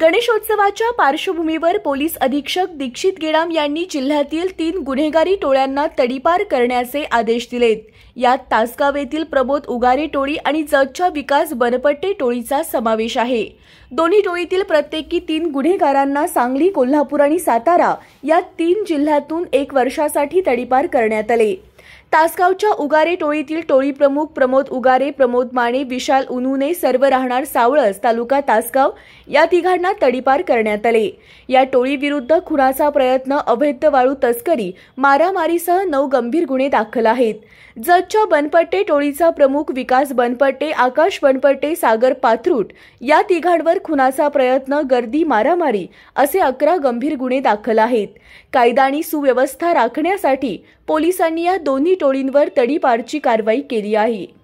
गणेशोत्सवाच्या पार्श्वभूमीवर पोलीस अधीक्षक दीक्षित गेडाम यांनी जिल्ह्यातील तीन गुन्हेगारी टोळ्यांना तडीपार करण्याचे आदेश दिलेत यात तासगाव येथील प्रबोध उगारे टोळी आणि जतच्या विकास बनपट्टे टोळीचा समावेश आहे दोन्ही टोळीतील प्रत्येकी तीन गुन्हेगारांना सांगली कोल्हापूर आणि सातारा या तीन जिल्ह्यातून एक वर्षासाठी तडीपार करण्यात आले तासगावच्या उगारे टोळीतील टोळी प्रमुख प्रमोद उगारे प्रमोद माने विशाल उनुने सर्व राहणार सावळस तालुका तासगाव या तिघांना तडीपार करण्यात आले या टोळीविरुद्ध खुनाचा प्रयत्न अवैध वाळू तस्करी मारामारीसह नऊ गंभीर गुन्हे दाखल आहेत जतच्या बनपट्टे टोळीचा प्रमुख विकास बनपट्टे आकाश बनपट्टे सागर पाथरूट या तिघांवर खुनाचा प्रयत्न गर्दी मारामारी असे अकरा गंभीर गुन्हे दाखल आहेत कायदा आणि सुव्यवस्था राखण्यासाठी पोलिसांनी या दोन्ही टोळींवर तडीपारची कारवाई केली आहे